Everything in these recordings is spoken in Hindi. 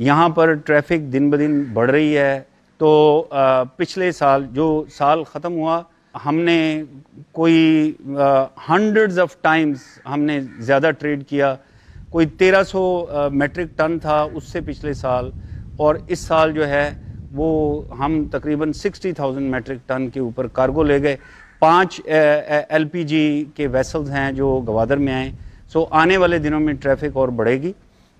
यहाँ पर ट्रैफिक दिन ब दिन बढ़ रही है तो पिछले साल जो साल ख़त्म हुआ हमने कोई हंड्रेड्स ऑफ टाइम्स हमने ज़्यादा ट्रेड किया कोई 1300 मेट्रिक टन था उससे पिछले साल और इस साल जो है वो हम तकरीबन 60,000 मैट्रिक टन के ऊपर कार्गो ले गए पांच एलपीजी के वेसल्स हैं जो गवादर में आए सो आने वाले दिनों में ट्रैफिक और बढ़ेगी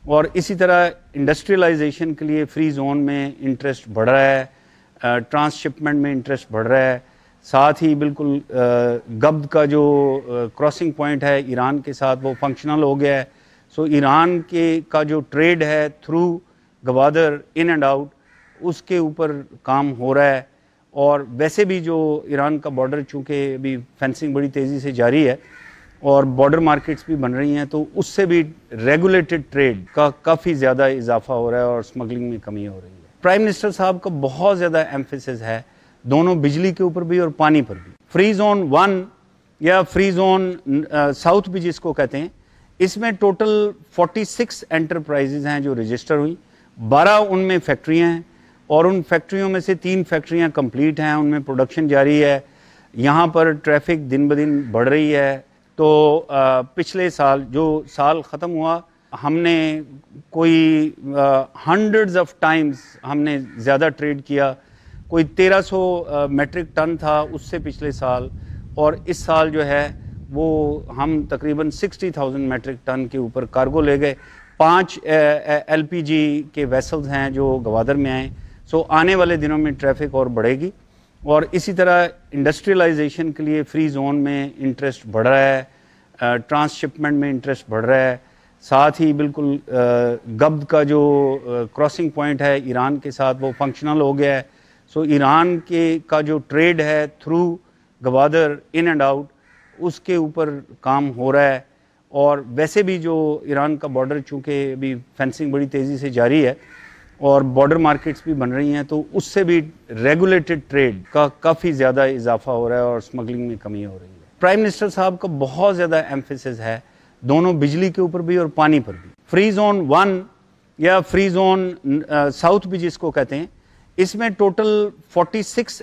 और इसी तरह इंडस्ट्रियलाइजेशन के लिए फ्री जोन में इंटरेस्ट बढ़ रहा है ट्रांसशिपमेंट में इंटरेस्ट बढ़ रहा है साथ ही बिल्कुल गब्द का जो क्रॉसिंग पॉइंट है ईरान के साथ वो फंक्शनल हो गया है सो ईरान के का जो ट्रेड है through Gwadar in and out उसके ऊपर काम हो रहा है और वैसे भी जो ईरान का बॉर्डर चूँकि अभी फेंसिंग बड़ी तेज़ी से जारी है और बॉर्डर मार्केट्स भी बन रही हैं तो उससे भी रेगुलेटेड ट्रेड का काफ़ी ज़्यादा इजाफा हो रहा है और स्मगलिंग में कमी हो रही है प्राइम मिनिस्टर साहब का बहुत ज़्यादा एम्फेसिस है दोनों बिजली के ऊपर भी और पानी पर भी फ्री जोन वन या फ्री जोन साउथ भी जिसको कहते हैं इसमें टोटल 46 एंटरप्राइजेज हैं जो रजिस्टर हुई 12 उनमें फैक्ट्रियाँ हैं और उन फैक्ट्रियों में से तीन फैक्ट्रियाँ कंप्लीट हैं उनमें प्रोडक्शन जारी है यहाँ पर ट्रैफिक दिन ब दिन बढ़ रही है तो आ, पिछले साल जो साल ख़त्म हुआ हमने कोई हंड्रेड्स ऑफ टाइम्स हमने ज़्यादा ट्रेड किया कोई 1300 मेट्रिक टन था उससे पिछले साल और इस साल जो है वो हम तकरीबन 60,000 मेट्रिक टन के ऊपर कार्गो ले गए पांच एलपीजी के वेसल्स हैं जो गवादर में आए सो आने वाले दिनों में ट्रैफिक और बढ़ेगी और इसी तरह इंडस्ट्रियलाइजेशन के लिए फ्री जोन में इंटरेस्ट बढ़ रहा है ट्रांसशिपमेंट में इंटरेस्ट बढ़ रहा है साथ ही बिल्कुल गब्द का जो क्रॉसिंग पॉइंट है ईरान के साथ वो फंक्शनल हो गया है सो ईरान के का जो ट्रेड है through Gwadar in and out उसके ऊपर काम हो रहा है और वैसे भी जो ईरान का बॉर्डर चूँकि अभी फेंसिंग बड़ी तेज़ी से जारी है और बॉर्डर मार्केट्स भी बन रही हैं तो उससे भी रेगुलेटेड ट्रेड का काफ़ी ज़्यादा इजाफा हो रहा है और स्मगलिंग में कमी हो रही है प्राइम मिनिस्टर साहब का बहुत ज़्यादा एम्फेसिस है दोनों बिजली के ऊपर भी और पानी पर भी फ्री जोन वन या फ्री जोन साउथ भी जिसको कहते हैं इसमें टोटल 46